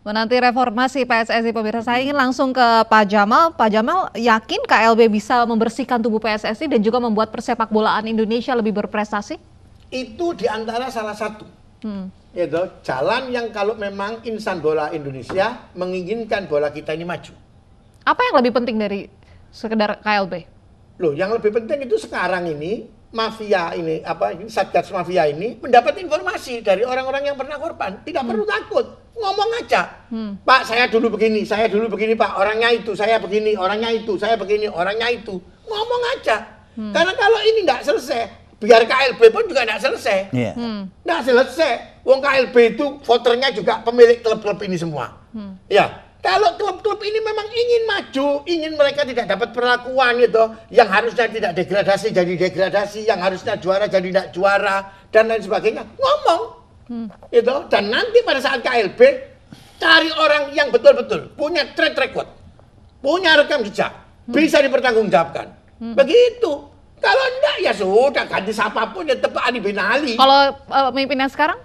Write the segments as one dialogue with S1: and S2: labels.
S1: Menanti reformasi PSSI pemirsa saya ingin langsung ke Pak Jamal. Pak Jamal yakin KLB bisa membersihkan tubuh PSSI dan juga membuat persepak bolaan Indonesia lebih berprestasi?
S2: Itu diantara salah satu. Hmm. Itu jalan yang kalau memang insan bola Indonesia menginginkan bola kita ini maju.
S1: Apa yang lebih penting dari sekedar KLB?
S2: Loh, yang lebih penting itu sekarang ini mafia ini apa satgas mafia ini mendapat informasi dari orang-orang yang pernah korban tidak hmm. perlu takut ngomong aja hmm. pak saya dulu begini saya dulu begini pak orangnya itu saya begini orangnya itu saya begini orangnya itu ngomong aja hmm. karena kalau ini tidak selesai biar KLB pun juga tidak selesai tidak yeah. hmm. selesai wong KLB itu voternya juga pemilik klub-klub ini semua hmm. ya kalau klub-klub ini memang ingin maju, ingin mereka tidak dapat perlakuan itu, yang harusnya tidak degradasi jadi degradasi, yang harusnya juara jadi tidak juara dan lain sebagainya, ngomong, hmm. itu. Dan nanti pada saat KLB cari orang yang betul-betul punya track record, punya rekam jejak, hmm. bisa dipertanggungjawabkan. Hmm. Begitu. Kalau enggak ya sudah ganti siapapun ya tepat Ali bin Ali. Kalau
S1: uh, pemimpinnya sekarang?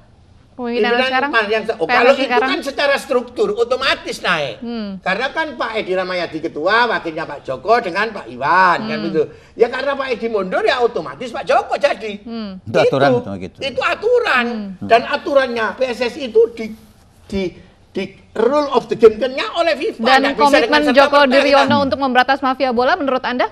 S1: Pemimpinan oh, iya, nah, pimpinan sekarang, Pak, yang oh, kalau itu sekarang. kan secara
S2: struktur otomatis naik. Hmm. Karena kan Pak Edi Ramayadi ketua, wakilnya Pak Joko dengan Pak Iwan hmm. kan gitu. Ya karena Pak Edi mundur ya otomatis Pak Joko jadi. Hmm. Itu, itu aturan oh, gitu. Itu aturan hmm. hmm. dan aturannya PSSI itu di di di rule of the game nya oleh FIFA dan Nggak komitmen Joko ya Diriono kan?
S1: untuk memberantas mafia bola menurut Anda?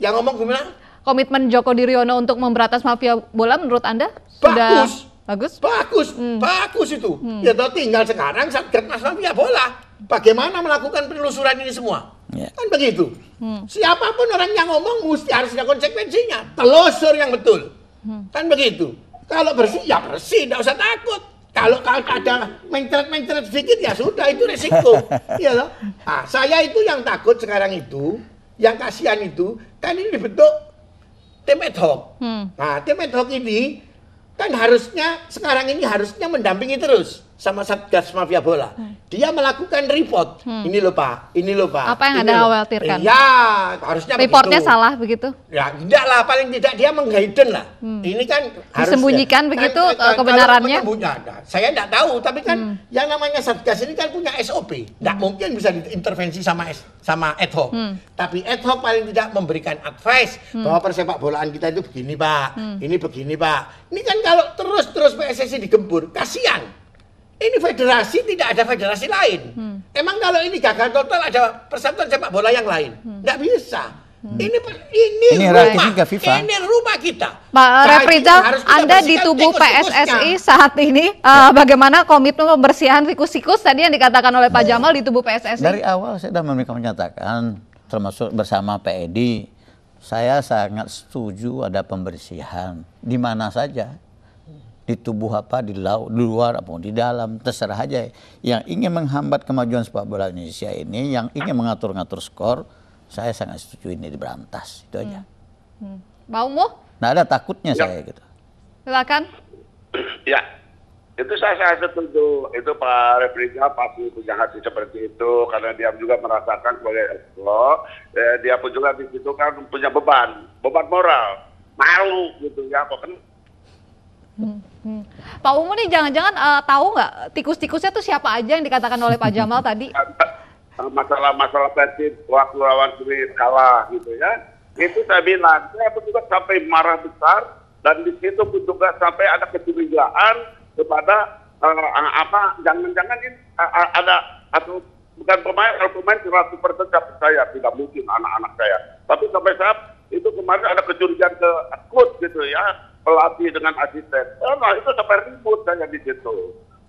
S1: Yang ngomong gimana? Komitmen Joko Diriono untuk memberantas mafia bola menurut Anda? Bagus.
S2: Bagus? Bagus, hmm. bagus itu. Hmm. Ya tinggal sekarang Satgas punya bola. Bagaimana melakukan penelusuran ini semua? Yeah. Kan begitu. Hmm. Siapapun orang yang ngomong mesti harus ada konsekuensinya. Telusur yang betul. Hmm. Kan begitu. Kalau bersih ya bersih, tidak usah takut. Kalau kalau ada mencret-mencret sedikit ya sudah itu resiko. ya loh. Ah, saya itu yang takut sekarang itu, yang kasihan itu kan ini dibentuk tim ad hoc. Hmm. Nah, tim ad hoc ini Kan harusnya sekarang ini harusnya mendampingi terus sama Satgas Mafia Bola. Hmm. Dia melakukan report. Hmm. Ini loh Pak, ini loh Pak. Apa yang Anda khawatirkan? Iya, harusnya Reportnya begitu. salah begitu? Ya, tidak lah. Paling tidak dia menghidden lah. Hmm. Ini kan harus Disembunyikan kan begitu kan, eh, kebenarannya? Ya, saya tidak tahu, tapi kan hmm. yang namanya Satgas ini kan punya SOP. Tidak hmm. mungkin bisa diintervensi sama sama ad hoc. Hmm. Tapi ad hoc paling tidak memberikan advice hmm. bahwa persepak bolaan kita itu begini Pak, hmm. ini begini Pak. Ini kan kalau terus-terus PSSI digempur, kasihan. Ini federasi tidak ada federasi lain. Hmm. Emang kalau ini gagal total ada persatuan sepak bola yang lain? Hmm. bisa.
S1: Hmm. Ini ini, ini rumah
S2: ini, FIFA. ini rumah kita. Pak
S1: nah, Reprizal, Anda di tubuh PSSI saat ini ya. uh, bagaimana komitmen pembersihan tikus sikus tadi yang dikatakan oleh Pak iya. Jamal di tubuh PSSI? Dari
S3: awal saya sudah memiliki menyatakan termasuk bersama Pak Edi, saya sangat setuju ada pembersihan di mana saja di tubuh apa di laut di luar apa di dalam terserah aja yang ingin menghambat kemajuan sepak bola Indonesia ini yang ingin mengatur-ngatur skor saya sangat setuju ini diberantas itu aja
S1: hmm. Hmm.
S4: nah
S3: ada takutnya ya. saya gitu
S1: silakan
S4: ya itu saya, saya setuju itu Pak Refrija pasti punya hati seperti itu karena dia juga merasakan sebagai lo eh, dia pun juga di situ kan punya beban beban moral malu gitu ya kok
S1: Hmm, hmm, Pak Umu nih jangan-jangan uh, tahu nggak tikus-tikusnya tuh siapa aja yang dikatakan oleh Pak Jamal tadi?
S4: Eh, masalah-masalah persib waktu lawan sendiri kalah gitu ya. Itu saya bilang, saya pun juga sampai marah besar dan di situ pun juga sampai ada kecurigaan kepada uh, apa jangan-jangan ini uh, ada atau bukan pemain kalau pemain 100% saya tidak mungkin anak-anak saya. Tapi sampai saat itu kemarin ada kecurigaan ke akut gitu ya pelatih dengan asisten. Ya, nah itu sampai ribut saya kan di situ.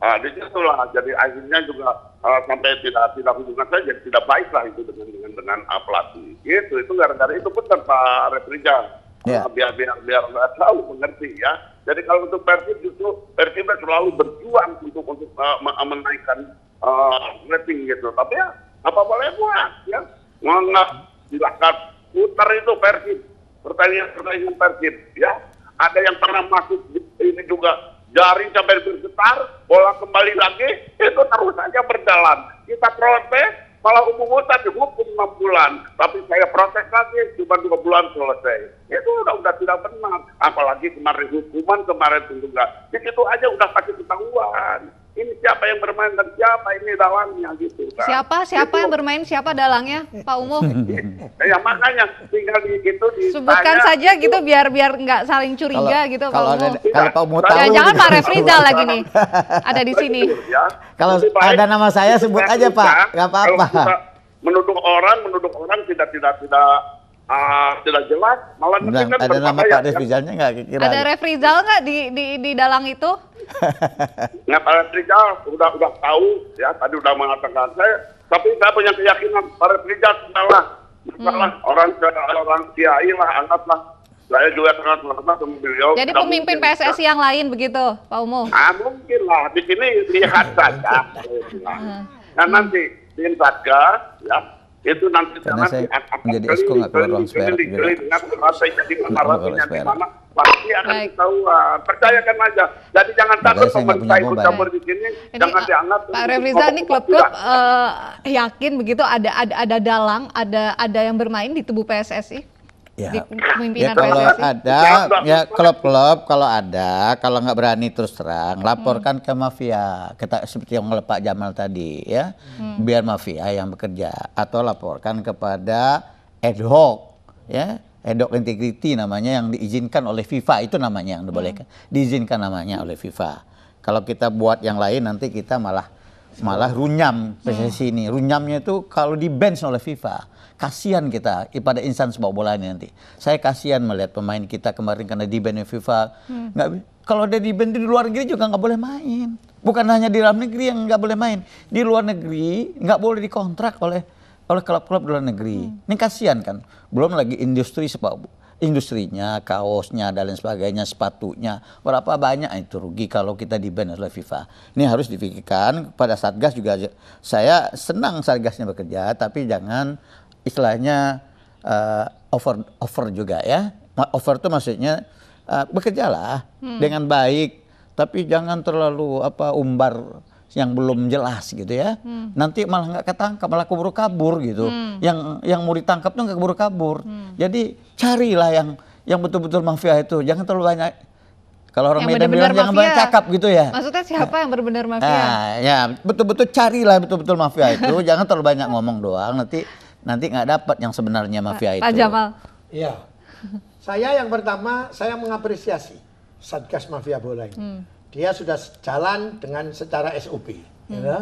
S4: Nah, di situ lah. Jadi akhirnya juga uh, sampai tidak tidak hubungan saya tidak baik lah itu dengan dengan dengan uh, pelatih. Gitu. Itu gara-gara itu pun tanpa Reprijan. Yeah. Ya. biar biar biar nggak tahu mengerti ya. Jadi kalau untuk Persib justru Persib selalu berjuang untuk untuk uh, menaikkan uh, rating gitu. Tapi ya apa boleh buat ya. Nggak silakan putar itu Persib pertanyaan pertanyaan Persib ya ada yang pernah masuk ini juga jaring sampai bergetar, bola kembali lagi, itu terus saja berjalan. Kita protes, malah umum-umum dihukum 6 bulan. Tapi saya protes lagi, cuma 2 bulan selesai. Itu udah, udah tidak benar. Apalagi kemarin hukuman, kemarin juga. Di itu aja udah pasti ketahuan ini siapa yang bermain dan siapa ini dalangnya gitu kan. Siapa
S1: gitu. siapa gitu. yang bermain siapa dalangnya Pak Umum
S4: ya makanya tinggal di gitu di sebutkan saja
S1: gitu, gitu biar biar nggak saling curiga kalau, gitu Pak Umum Ada,
S3: kalau Pak umum tahu. Jangan, jangan Pak Refrizal lagi
S4: nih. Ada di sini. Ya,
S3: kalau ada nama saya sebut aja Pak, nggak apa-apa.
S4: Menuduh orang, menuduh orang tidak tidak tidak Ah, tidak jelas malah Udah, ada nama Pak Refrizalnya nggak kira ada
S1: Refrizal nggak di di di dalang itu
S4: Nah, para Rijal udah udah tahu ya tadi udah mengatakan saya, tapi saya punya keyakinan para Rijal salah, salah hmm. orang orang kiai lah, anggap lah. Saya juga sangat hormat beliau. Jadi Tidak pemimpin mungkin, PSSI
S1: ya. yang lain begitu, Pak Umu? Ah
S4: mungkin lah, di sini lihat kan saja. nah nanti di Satgas, ya itu nanti karena saya menjadi esko nggak keluar ruang spera dengan saya jadi marahnya di mana pasti akan tahu percayakan aja jadi jangan takut pemerintah ikut campur di sini jangan ah, dianggap Pak Revisa ini klub-klub
S1: uh, yakin begitu ada ada ada dalang ada ada yang bermain di tubuh PSSI Ya. Di ya, kalau ada ya, ya
S3: klub-klub kalau ada kalau nggak berani terus terang laporkan hmm. ke mafia kita seperti yang oleh Jamal tadi ya hmm. biar mafia yang bekerja atau laporkan kepada ad hoc ya ad hoc integrity namanya yang diizinkan oleh FIFA itu namanya yang dibolehkan hmm. diizinkan namanya oleh FIFA kalau kita buat yang lain nanti kita malah malah runyam iya. PSSI ini. Runyamnya itu kalau di bench oleh FIFA, kasihan kita pada insan sepak bola ini nanti. Saya kasihan melihat pemain kita kemarin karena di bench FIFA. Hmm. Nggak, kalau ada di bench di luar negeri juga nggak boleh main. Bukan hanya di dalam negeri yang nggak boleh main, di luar negeri nggak boleh dikontrak oleh oleh klub-klub luar negeri. Hmm. Ini kasihan kan. Belum lagi industri sepak bola industrinya, kaosnya dan lain sebagainya, sepatunya. Berapa banyak itu rugi kalau kita di ban oleh FIFA. Ini harus difikirkan pada Satgas juga saya senang Satgasnya bekerja tapi jangan istilahnya uh, over over juga ya. Over itu maksudnya uh, bekerjalah hmm. dengan baik tapi jangan terlalu apa umbar yang belum jelas gitu ya. Hmm. Nanti malah nggak ketangkap, malah keburu kabur gitu. Hmm. Yang yang mau ditangkap tuh nggak keburu kabur. Hmm. Jadi carilah yang yang betul-betul mafia itu. Jangan terlalu banyak. Kalau orang yang Medan yang banyak cakap gitu ya.
S1: Maksudnya siapa yang benar-benar nah, mafia? Nah,
S3: ya betul-betul carilah betul-betul mafia itu. jangan terlalu banyak ngomong doang. Nanti nanti nggak dapat yang sebenarnya mafia ah, itu. Pak
S1: Jamal.
S2: Iya. saya yang pertama saya mengapresiasi Satgas Mafia Bola ini. Hmm dia sudah jalan dengan secara SOP. Hmm. Ya.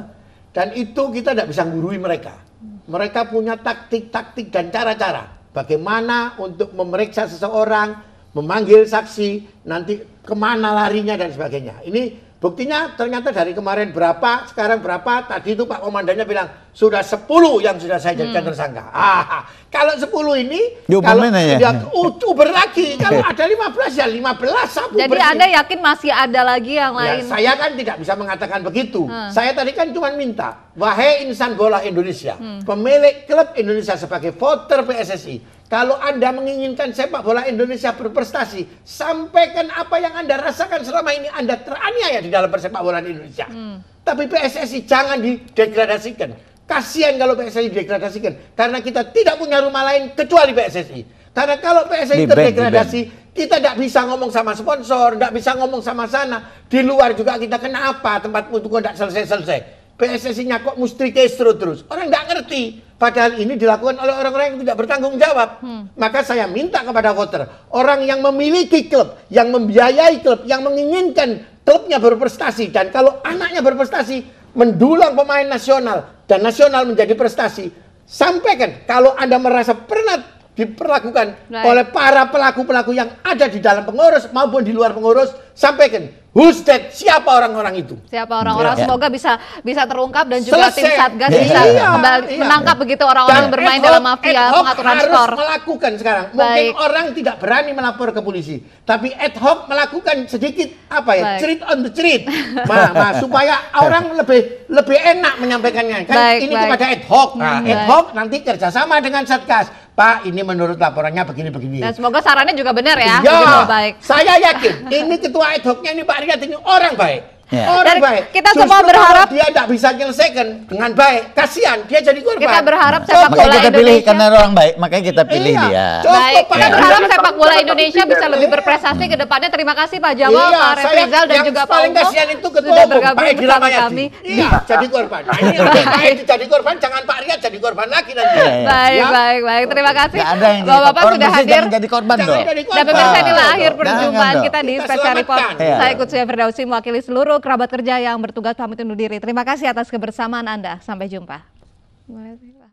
S2: Dan itu kita tidak bisa ngurui mereka. Mereka punya taktik-taktik dan cara-cara. Bagaimana untuk memeriksa seseorang, memanggil saksi, nanti kemana larinya dan sebagainya. Ini buktinya ternyata dari kemarin berapa, sekarang berapa, tadi itu Pak Komandannya bilang, sudah 10 yang sudah saya jadikan hmm. tersangka. Ah, kalau 10 ini Yo, kalau ya? tidak uber lagi, kalau ada 15 ya 15 sabu Jadi bersih. Anda
S1: yakin masih ada lagi yang ya, lain? Ya, saya
S2: kan tidak bisa mengatakan begitu. Hmm. Saya tadi kan cuma minta, wahai insan bola Indonesia, hmm. pemilik klub Indonesia sebagai voter PSSI, kalau Anda menginginkan sepak bola Indonesia berprestasi, sampaikan apa yang Anda rasakan selama ini Anda teraniaya di dalam persepak bola Indonesia. Hmm. Tapi PSSI jangan didegradasikan. Kasihan kalau PSSI didegradasikan. Karena kita tidak punya rumah lain kecuali PSSI. Karena kalau PSSI terdegradasi, kita tidak bisa ngomong sama sponsor, tidak bisa ngomong sama sana. Di luar juga kita kenapa tempat untuk tidak selesai-selesai. PSSI-nya kok mustri kestro terus. Orang tidak ngerti. Padahal ini dilakukan oleh orang-orang yang tidak bertanggung jawab. Hmm. Maka saya minta kepada voter, orang yang memiliki klub, yang membiayai klub, yang menginginkan klubnya berprestasi dan kalau anaknya berprestasi mendulang pemain nasional dan nasional menjadi prestasi sampaikan kalau anda merasa pernah diperlakukan right. oleh para pelaku-pelaku yang ada di dalam pengurus maupun di luar pengurus sampaikan Who's that? Siapa orang-orang itu?
S1: Siapa orang-orang? Ya. Semoga bisa bisa terungkap dan juga Selesai. tim satgas ya. bisa iya, kembali iya. menangkap begitu orang-orang yang bermain dalam mafia pengaturan harus skor.
S2: melakukan sekarang. Baik. Mungkin orang tidak berani melapor ke polisi, tapi ad hoc melakukan sedikit apa ya? Baik. Cerit on the cerit, ma, ma, supaya orang lebih lebih enak menyampaikannya. Kan baik, ini baik. kepada ad hoc. Nah, ad hoc nanti kerjasama dengan satgas Pak, ini menurut laporannya begini-begini. Dan
S1: semoga sarannya juga benar ya. Ya, baik. saya yakin ini ketua ad
S2: hocnya ini Pak Riyad ini orang baik. Yeah. Orang baik. Kita Justru semua berharap dia tidak bisa menyelesaikan
S1: dengan baik. Kasihan dia jadi korban. Kita berharap sepak bola makanya kita Indonesia pilih, karena
S3: orang baik, makanya kita pilih iya. dia.
S2: baik. Kita berharap sepak bola Indonesia bisa lebih
S1: berprestasi iya. ke depannya. Terima kasih Pak Jawa, iya, Pak Rizal dan juga Pak Kasihan itu sudah bergabung bersama kami. Iya, iya, jadi korban.
S2: Nah, ini baik jadi korban, jangan Pak Ria jadi korban lagi nanti. Iya, iya.
S1: Baik, baik, baik. Terima kasih. Bapak-bapak sudah hadir. Jangan jadi korban dong. Dan pemirsa inilah akhir perjumpaan kita di Special Report. Saya Kutsuya Ferdausi mewakili seluruh seluruh kerabat kerja yang bertugas pamit undur diri. Terima kasih atas kebersamaan Anda. Sampai jumpa.
S2: Terima kasih.